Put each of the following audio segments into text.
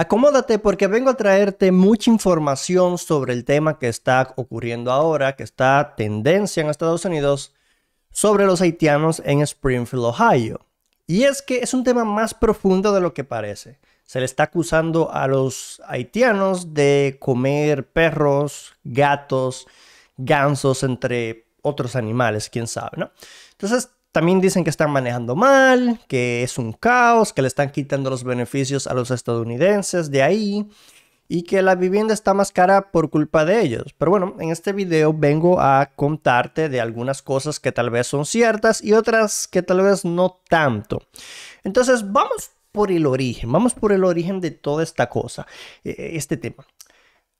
Acomódate porque vengo a traerte mucha información sobre el tema que está ocurriendo ahora, que está tendencia en Estados Unidos sobre los haitianos en Springfield, Ohio. Y es que es un tema más profundo de lo que parece. Se le está acusando a los haitianos de comer perros, gatos, gansos, entre otros animales, quién sabe, ¿no? Entonces, también dicen que están manejando mal, que es un caos, que le están quitando los beneficios a los estadounidenses de ahí y que la vivienda está más cara por culpa de ellos. Pero bueno, en este video vengo a contarte de algunas cosas que tal vez son ciertas y otras que tal vez no tanto. Entonces vamos por el origen, vamos por el origen de toda esta cosa, eh, este tema.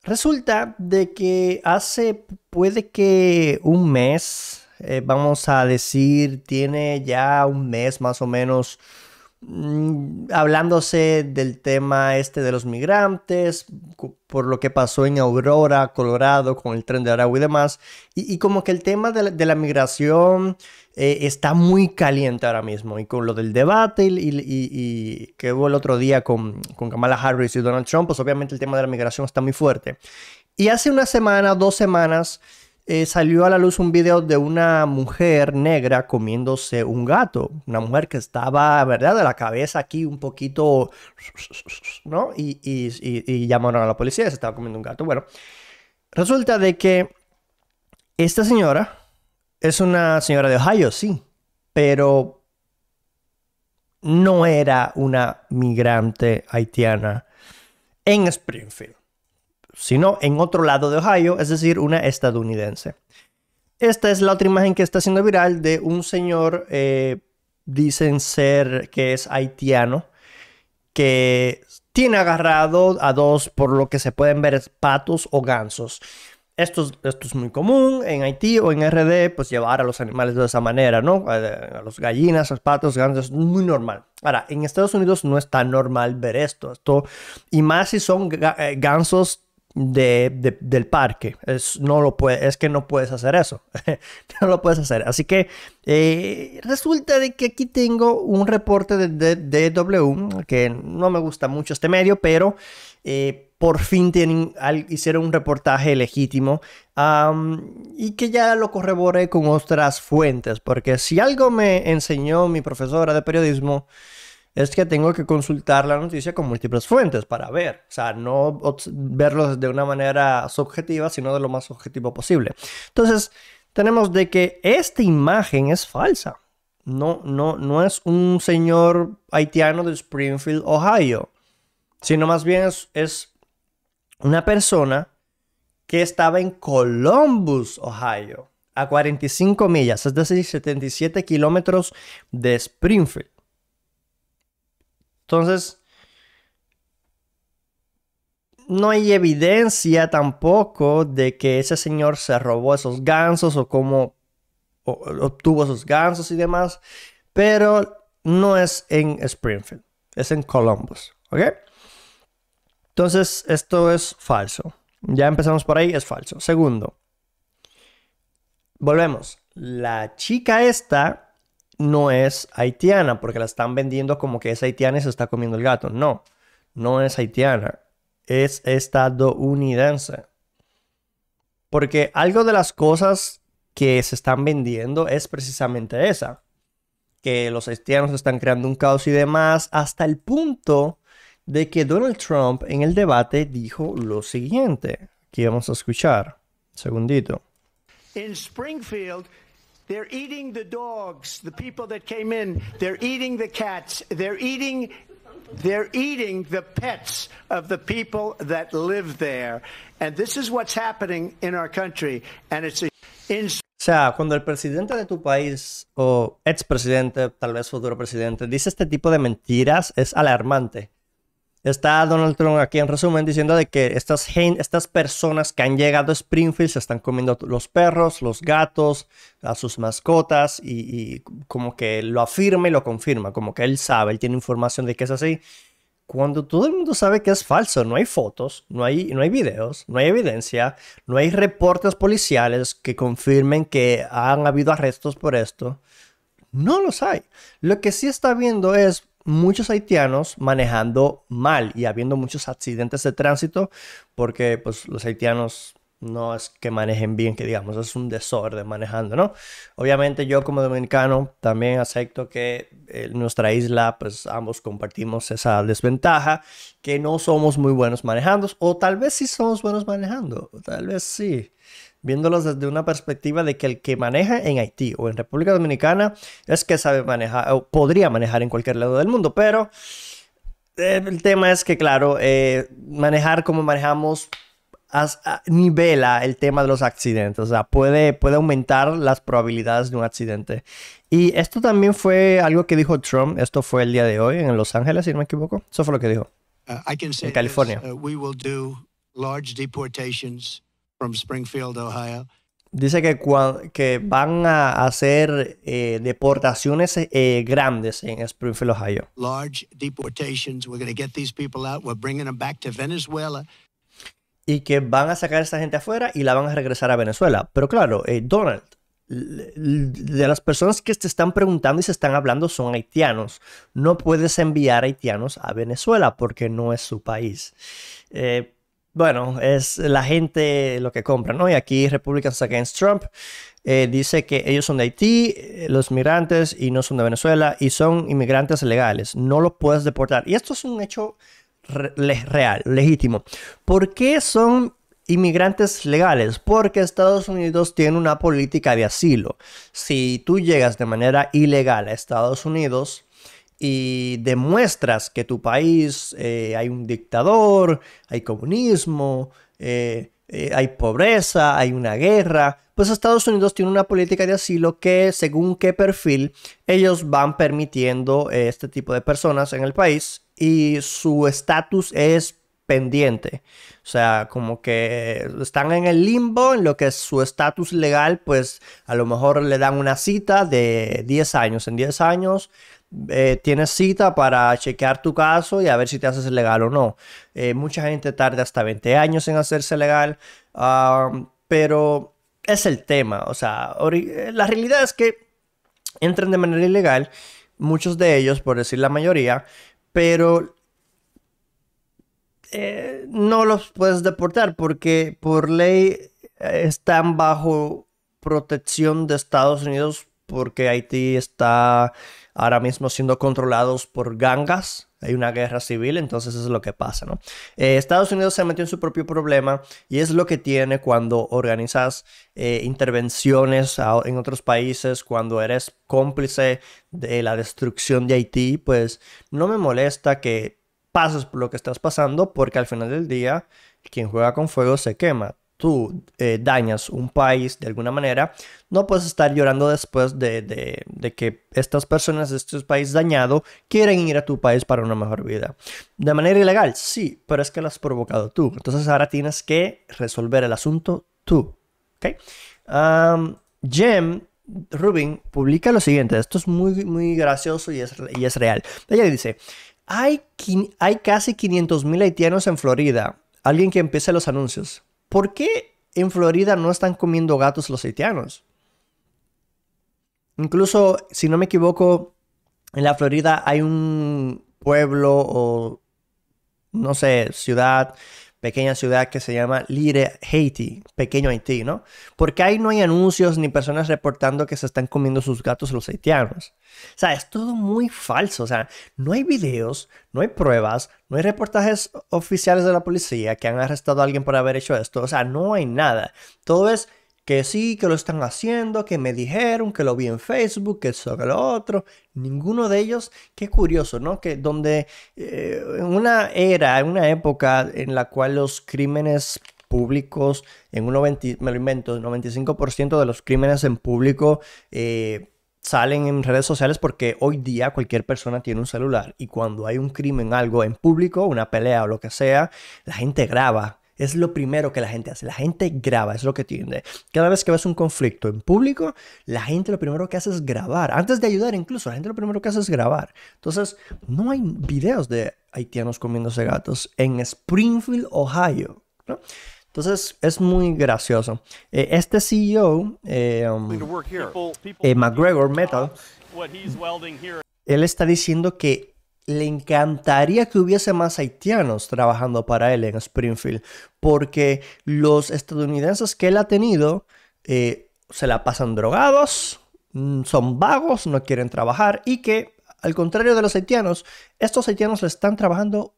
Resulta de que hace puede que un mes, eh, vamos a decir, tiene ya un mes más o menos mm, hablándose del tema este de los migrantes, por lo que pasó en Aurora, Colorado, con el tren de Aragua y demás. Y, como que el tema de la, migración eh, está muy caliente ahora mismo. Y con lo del debate y, y que hubo el otro día con, con Kamala Harris y Donald Trump, pues obviamente el tema de la migración está muy fuerte. Y hace una semana, dos semanas, eh, salió a la luz un video de una mujer negra comiéndose un gato. Una mujer que estaba, ¿verdad?, de la cabeza aquí un poquito, ¿no? Y, y llamaron a la policía, se estaba comiendo un gato. Bueno, resulta de que esta señora es una señora de Ohio, sí, pero no era una migrante haitiana en Springfield sino en otro lado de Ohio, es decir, una estadounidense. Esta es la otra imagen que está siendo viral de un señor, eh, dicen ser que es haitiano, que tiene agarrado a dos, por lo que se pueden ver, patos o gansos. Esto es, muy común en Haití o en RD, pues llevar a los animales de esa manera, ¿no? A, a los gallinas, a los patos, gansos, es muy normal. Ahora, en Estados Unidos no es tan normal ver esto, y más si son eh, gansos de, del parque. Es, no lo es que no puedes hacer eso. no lo puedes hacer. Así que eh, resulta de que aquí tengo un reporte de, de, DW, que no me gusta mucho este medio, pero eh, por fin tienen, hicieron un reportaje legítimo y que ya lo corroboré con otras fuentes, porque si algo me enseñó mi profesora de periodismo, es que tengo que consultar la noticia con múltiples fuentes para ver, o sea, no verlos de una manera subjetiva, sino de lo más objetivo posible. Entonces, tenemos de que esta imagen es falsa. No, no, no es un señor haitiano de Springfield, Ohio, sino más bien es, es una persona que estaba en Columbus, Ohio, a 45 millas, es decir, 77 kilómetros de Springfield. Entonces, no hay evidencia tampoco de que ese señor se robó esos gansos o cómo obtuvo esos gansos y demás, pero no es en Springfield, es en Columbus, ¿ok? Entonces, esto es falso. Ya empezamos por ahí, es falso. Segundo, volvemos. La chica esta no es haitiana, porque la están vendiendo como que es haitiana y se está comiendo el gato. No, no es haitiana, es estadounidense. Porque algo de las cosas que se están vendiendo es precisamente esa, que los haitianos están creando un caos y demás, hasta el punto de que Donald Trump en el debate dijo lo siguiente, Aquí vamos a escuchar, segundito. En Springfield, They're eating the dogs, the people that came in. They're eating the cats. They're eating they're eating the pets of the people that live there. And this is what's happening in our country. And it's a O sea, cuando el presidente de tu país o expresidente, tal vez futuro presidente, dice este tipo de mentiras, es alarmante. Está Donald Trump aquí en resumen diciendo de que estas, estas personas que han llegado a Springfield se están comiendo los perros, los gatos, a sus mascotas y, como que lo afirma y lo confirma, como que él sabe, él tiene información de que es así. Cuando todo el mundo sabe que es falso, no hay fotos, no hay, no hay videos, no hay evidencia, no hay reportes policiales que confirmen que han habido arrestos por esto. No los hay. Lo que sí está viendo es muchos haitianos manejando mal y habiendo muchos accidentes de tránsito porque pues, los haitianos no es que manejen bien, que digamos, es un desorden manejando, ¿no? Obviamente yo como dominicano también acepto que eh, nuestra isla, pues ambos compartimos esa desventaja, que no somos muy buenos manejando, o tal vez sí somos buenos manejando, tal vez sí viéndolos desde una perspectiva de que el que maneja en Haití o en República Dominicana es que sabe manejar o podría manejar en cualquier lado del mundo, pero eh, el tema es que, claro, eh, manejar como manejamos nivela el tema de los accidentes, o sea, puede, puede aumentar las probabilidades de un accidente. Y esto también fue algo que dijo Trump, esto fue el día de hoy en Los Ángeles, si no me equivoco, eso fue lo que dijo. Uh, en California. Uh, we will do Springfield, Ohio. Dice que, que van a hacer eh, deportaciones eh, grandes en Springfield, Ohio. Large deportations. We're going to get these people out. We're bringing them back to Venezuela. Y que van a sacar a esta gente afuera y la van a regresar a Venezuela. Pero claro, eh, Donald, de las personas que te están preguntando y se están hablando son haitianos. No puedes enviar haitianos a Venezuela porque no es su país. Eh, bueno, es la gente lo que compra, ¿no? Y aquí Republicans Against Trump eh, dice que ellos son de Haití, eh, los migrantes, y no son de Venezuela, y son inmigrantes legales, no los puedes deportar. Y esto es un hecho real, legítimo. ¿Por qué son inmigrantes legales, porque Estados Unidos tiene una política de asilo. Si tú llegas de manera ilegal a Estados Unidos, y demuestras que tu país eh, hay un dictador, hay comunismo, eh, eh, hay pobreza, hay una guerra, pues Estados Unidos tiene una política de asilo que según qué perfil ellos van permitiendo este tipo de personas en el país y su estatus es pendiente. O sea, como que están en el limbo en lo que es su estatus legal, pues a lo mejor le dan una cita de 10 años. En 10 años eh, tienes cita para chequear tu caso y a ver si te haces legal o no. Eh, mucha gente tarda hasta 20 años en hacerse legal, pero es el tema. O sea, eh, la realidad es que entran de manera ilegal, muchos de ellos, por decir la mayoría, pero no los puedes deportar porque por ley están bajo protección de Estados Unidos porque Haití está ahora mismo siendo controlados por gangas. Hay una guerra civil, entonces eso es lo que pasa, ¿no? Eh, Estados Unidos se metió en su propio problema y es lo que tiene cuando organizas eh, intervenciones en otros países, cuando eres cómplice de la destrucción de Haití, pues no me molesta que pases por lo que estás pasando porque al final del día quien juega con fuego se quema tú eh, dañas un país de alguna manera, no puedes estar llorando después de, de, que estas personas de este país dañado quieren ir a tu país para una mejor vida. De manera ilegal, sí, pero es que lo has provocado tú. Entonces ahora tienes que resolver el asunto tú. ¿Ok? Jem Rubin publica lo siguiente, esto es muy, muy gracioso y es, y es real. Ella dice, hay, hay casi mil haitianos en Florida. Alguien que empiece los anuncios. ¿por qué en Florida no están comiendo gatos los haitianos? Incluso, si no me equivoco, en la Florida hay un pueblo o, no sé, ciudad pequeña ciudad que se llama Lire, Haiti, pequeño Haití, ¿no? Porque ahí no hay anuncios ni personas reportando que se están comiendo sus gatos los haitianos. O sea, es todo muy falso. O sea, no hay videos, no hay pruebas, no hay reportajes oficiales de la policía que han arrestado a alguien por haber hecho esto. O sea, no hay nada. Todo es que sí, que lo están haciendo, que me dijeron, que lo vi en Facebook, que eso, que lo otro. Ninguno de ellos, qué curioso, ¿no? Que donde eh, en una era, en una época en la cual los crímenes públicos, en un 90, me lo invento, 95% de los crímenes en público eh, salen en redes sociales porque hoy día cualquier persona tiene un celular y cuando hay un crimen, algo en público, una pelea o lo que sea, la gente graba es lo primero que la gente hace. La gente graba, es lo que tiende. Cada vez que ves un conflicto en público, la gente lo primero que hace es grabar. Antes de ayudar incluso, la gente lo primero que hace es grabar. Entonces, no hay videos de haitianos comiéndose gatos en Springfield, Ohio. Entonces es muy gracioso. Eh, este CEO, eh, um, eh, McGregor Metal, él está diciendo que le encantaría que hubiese más haitianos trabajando para él en Springfield, porque los estadounidenses que él ha tenido eh, se la pasan drogados, mm, son vagos, no quieren trabajar y que, al contrario de los haitianos, estos haitianos están trabajando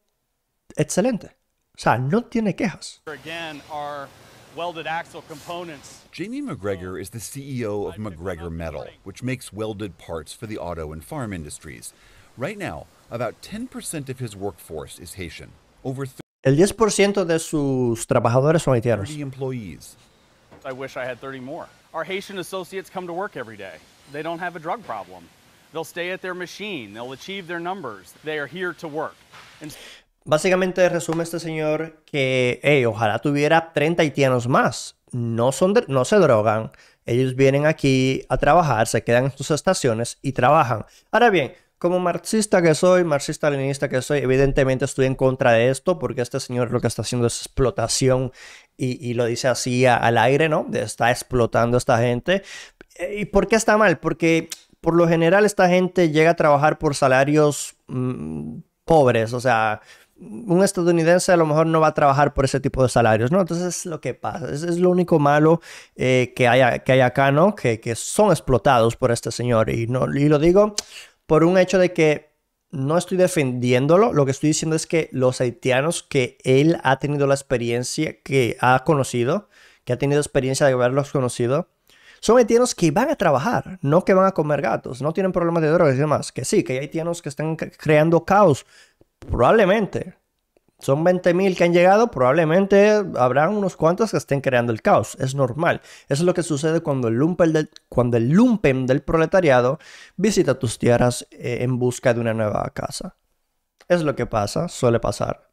excelente. O sea, no tiene quejas. Jamie McGregor is the CEO of McGregor Metal, which makes welded parts for the auto and farm industries. Right now, about 10% of his workforce is Haitian. Over El 10% de sus trabajadores son haitianos. 30 I wish I had 30 more. Our Haitian associates come to work every day. They don't have a drug problem. They'll stay at their machine. They'll achieve their numbers. They are here to work. And... Básicamente resume este señor que, hey, ojalá tuviera 30 haitianos más. No, son de, no se drogan. Ellos vienen aquí a trabajar, se quedan en sus estaciones y trabajan. Ahora bien, como marxista que soy, marxista-leninista que soy, evidentemente estoy en contra de esto porque este señor lo que está haciendo es explotación y, lo dice así al aire, ¿no? Está explotando a esta gente. Eh, ¿Y por qué está mal? Porque por lo general esta gente llega a trabajar por salarios mm, pobres, o sea, un estadounidense a lo mejor no va a trabajar por ese tipo de salarios, ¿no? Entonces es lo que pasa, es, lo único malo eh, que, hay, que acá, ¿no? Que, son explotados por este señor y, no, y lo digo por un hecho de que no estoy defendiéndolo, lo que estoy diciendo es que los haitianos que él ha tenido la experiencia, que ha conocido, que ha tenido experiencia de haberlos conocido, son haitianos que van a trabajar, no que van a comer gatos, no tienen problemas de drogas y demás. Que sí, que hay haitianos que están creando caos, probablemente, son 20.000 que han llegado, probablemente habrán unos cuantos que estén creando el caos. Es normal. Eso es lo que sucede cuando el lumpen del, cuando el lumpen del proletariado visita tus tierras eh, en busca de una nueva casa. Es lo que pasa, suele pasar.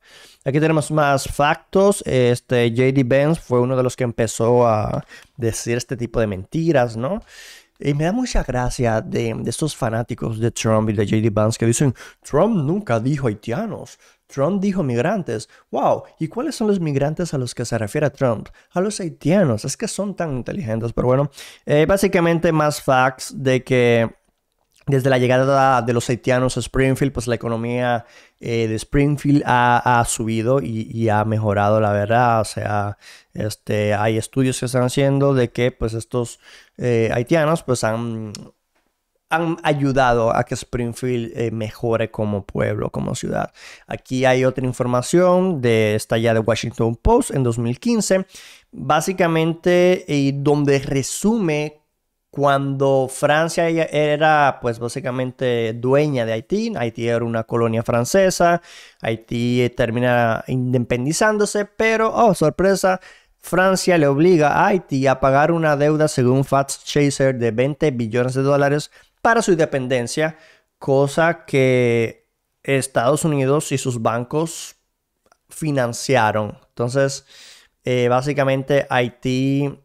Aquí tenemos más factos. Este JD Benz fue uno de los que empezó a decir este tipo de mentiras, ¿no? Y me da mucha gracia de, estos fanáticos de Trump y de JD Vance que dicen, Trump nunca dijo haitianos, Trump dijo migrantes. ¡Wow! ¿Y cuáles son los migrantes a los que se refiere Trump? A los haitianos. Es que son tan inteligentes. Pero bueno, eh, básicamente más facts de que desde la llegada de los haitianos a Springfield, pues la economía eh, de Springfield ha, subido y, ha mejorado, la verdad. O sea, este, hay estudios que están haciendo de que pues estos eh, haitianos pues han han ayudado a que Springfield eh, mejore como pueblo, como ciudad. Aquí hay otra información de esta ya de Washington Post en 2015, básicamente donde resume cuando Francia era pues básicamente dueña de Haití, Haití era una colonia francesa, Haití termina independizándose, pero, oh sorpresa, Francia le obliga a Haití a pagar una deuda según Fats Chaser de 20 billones de dólares para su independencia, cosa que Estados Unidos y sus bancos financiaron. Entonces, eh, básicamente Haití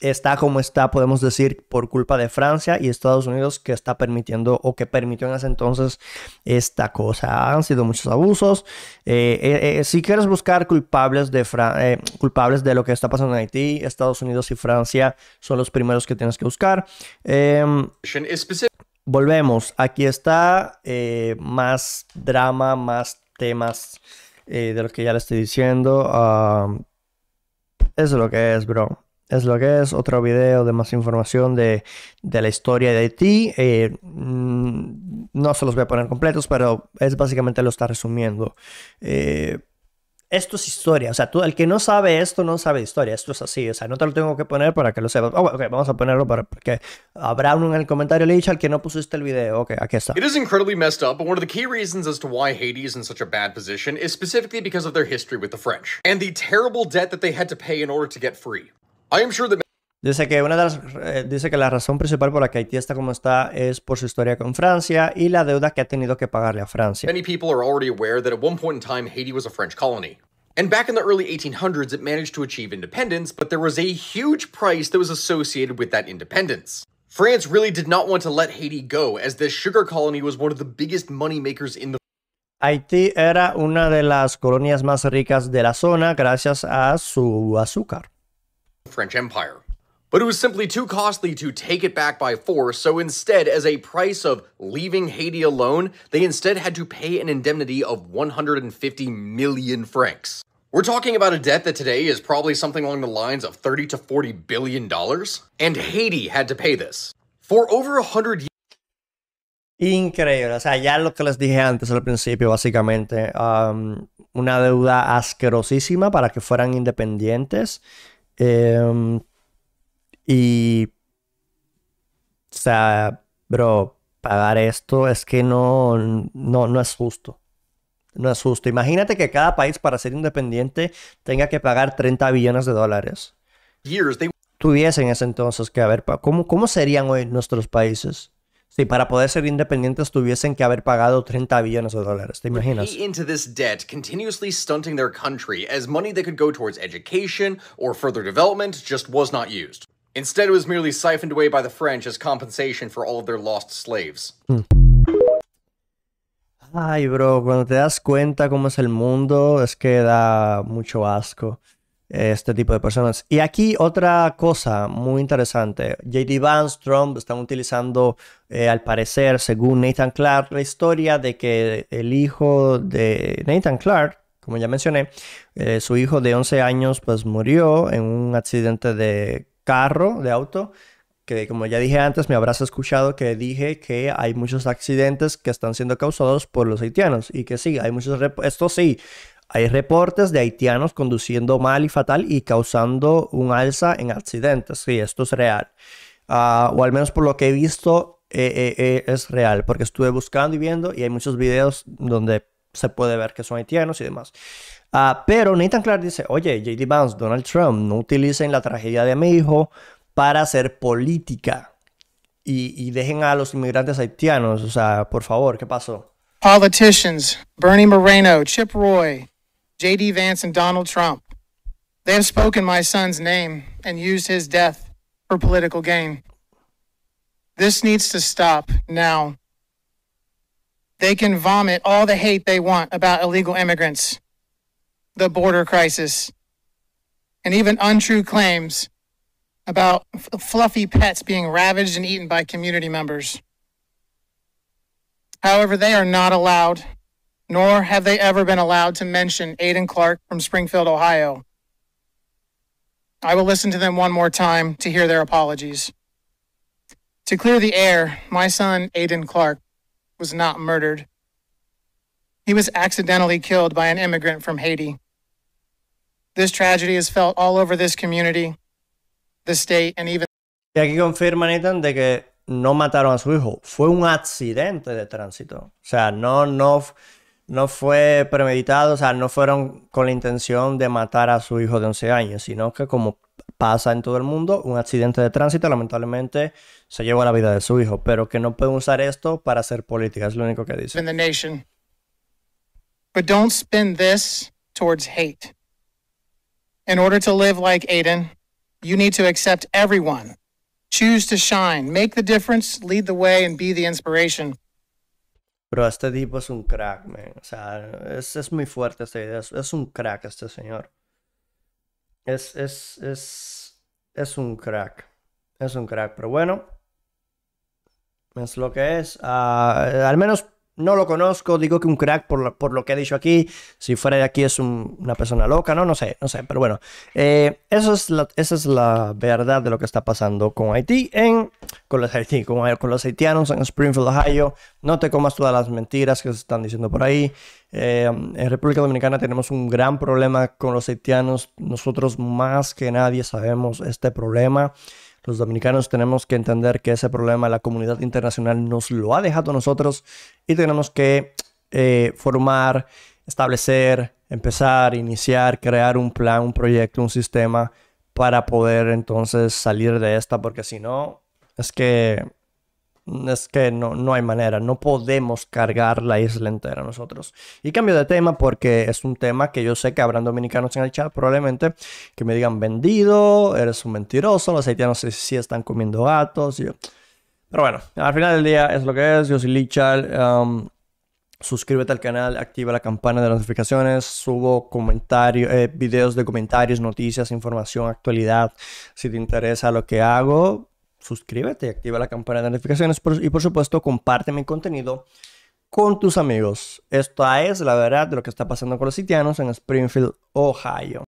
está como está, podemos decir, por culpa de Francia y Estados Unidos que está permitiendo o que permitió en ese entonces esta cosa. Han sido muchos abusos. Eh, eh, eh, si quieres buscar culpables de, culpables de lo que está pasando en Haití, Estados Unidos y Francia son los primeros que tienes que buscar. Em, volvemos, aquí está más drama, más temas de lo que ya le estoy diciendo. eso ah, es lo que es, bro es lo que es. Otro video de más información de, de la historia de ti. Eh, mm, no se los voy a poner completos, pero es básicamente lo está resumiendo. Eh, esto es historia. O sea, tú, el que no sabe esto no sabe historia. Esto es así. O sea, no te lo tengo que poner para que lo sepas. Oh, ok, vamos a ponerlo para que habrá uno en el comentario le dicho al que no pusiste el video. Ok, aquí está. It is incredibly messed up, but one of the key reasons as to why Haiti is in such a bad position is specifically because of their history with the French and the terrible debt that they had to pay in order to get free. I am sure that Dice que, una de las, eh, dice que la razón principal por la que Haití está como está es por su historia con Francia y la deuda que ha tenido que pagarle a Francia. Many people are already aware that at one point in time Haiti was a French colony. And back in the early 1800s it managed to achieve independence, but there was a huge price that was associated with that independence. France really did not want to let Haiti go as this sugar colony was one of the biggest money makers in the Haití era una de las colonias más ricas de la zona gracias a su azúcar. French Empire. But it was simply too costly to take it back by force, so instead, as a price of leaving Haiti alone, they instead had to pay an indemnity of 150 million francs. We're talking about a debt that today is probably something along the lines of 30 to 40 billion dollars, and Haiti had to pay this. For over a 100 years, Increíble, o sea, ya lo que les dije antes al principio, básicamente, um, una deuda asquerosísima para que fueran independientes, Em, y, o sea, bro, pagar esto es que no, no, no es justo. No es justo. Imagínate que cada país para ser independiente tenga que pagar 30 billones de dólares. Tuviesen ese entonces que haber, ¿cómo, ¿cómo serían hoy nuestros países? si para poder ser independientes tuviesen que haber pagado 30 billones de dólares. ¿Te imaginas? into this debt, continuously stunting their country as money that could go towards education or further development just was not used. Instead, it was merely siphoned away by the French as compensation for all of their lost slaves. Hmm. Ay, bro, cuando te das cuenta cómo es el mundo, es que da mucho asco este tipo de personas. Y aquí otra cosa muy interesante. JD Vance, están utilizando, eh, al parecer, según Nathan Clark, la historia de que el hijo de Nathan Clark, como ya mencioné, eh, su hijo de 11 años pues murió en un accidente de carro, de auto, que como ya dije antes, me habrás escuchado que dije que hay muchos accidentes que están siendo causados por los haitianos y que sí, hay muchos, esto sí, hay reportes de haitianos conduciendo mal y fatal y causando un alza en accidentes. Sí, esto es real. Ah, o al menos por lo que he visto, eh, eh, eh, es real, porque estuve buscando y viendo y hay muchos videos donde se puede ver que son haitianos y demás. Ah, pero Nathan Clark dice, oye, JD Vance, Donald Trump, no utilicen la tragedia de mi hijo para hacer política y, y dejen a los inmigrantes haitianos. O sea, por favor, ¿qué pasó? Politicians, Bernie Moreno, Chip Roy, J.D. Vance, and Donald Trump. They have spoken my son's name and used his death for political gain. This needs to stop now. They can vomit all the hate they want about illegal immigrants, the border crisis, and even untrue claims about f- fluffy pets being ravaged and eaten by community members. However, they are not allowed nor have they ever been allowed to mention Aiden Clark from Springfield, Ohio. I will listen to them one more time to hear their apologies. To clear the air, my son, Aiden Clark, was not murdered. He was accidentally killed by an immigrant from Haiti. This tragedy is felt all over this community, the state, and even. Y aquí confirma Nathan de que no mataron a su hijo. Fue un accidente de tránsito. O sea, no, no. no fue premeditado, o sea, no fueron con la intención de matar a su hijo de 11 años, sino que como pasa en todo el mundo, un accidente de tránsito lamentablemente se llevó la vida de su hijo, pero que no pueden usar esto para hacer política, es lo único que dice. But don't spin this towards hate. In order to live like Aiden, you need to accept everyone. Choose to shine, make the difference, lead the way and be the inspiration. Pero este tipo es un crack, man. O sea, es, muy fuerte esta idea. Es, un crack este señor. Es, es, es, es un crack. Es un crack. Pero bueno, es lo que es. Ah, al menos no lo conozco, digo que un crack por lo, que ha dicho aquí, si fuera de aquí es una persona loca, no, no sé, no sé, pero bueno, eh, eso es la, esa es la verdad de lo que está pasando con Haití, en, con, los Haití con, los haitianos en Springfield, Ohio, no te comas todas las mentiras que se están diciendo por ahí, eh, en República Dominicana tenemos un gran problema con los haitianos, nosotros más que nadie sabemos este problema. Los dominicanos tenemos que entender que ese problema la comunidad internacional nos lo ha dejado a nosotros y tenemos que eh, formar, establecer, empezar, iniciar, crear un plan, un proyecto, un sistema para poder entonces salir de esta, porque si no, es que es que no, no hay manera, no podemos cargar la isla entera nosotros. Y cambio de tema porque es un tema que yo sé que habrán dominicanos en el chat probablemente que me digan vendido, eres un mentiroso, los haitianos sí, están comiendo gatos. Pero bueno, al final del día es lo que es, yo soy Lichal. Um, suscríbete al canal, activa la campana de notificaciones, subo comentarios, eh, videos de comentarios, noticias, información, actualidad, si te interesa lo que hago suscríbete, activa la campana de notificaciones y por supuesto comparte mi contenido con tus amigos. Esta es la verdad de lo que está pasando con los sitianos en Springfield, Ohio.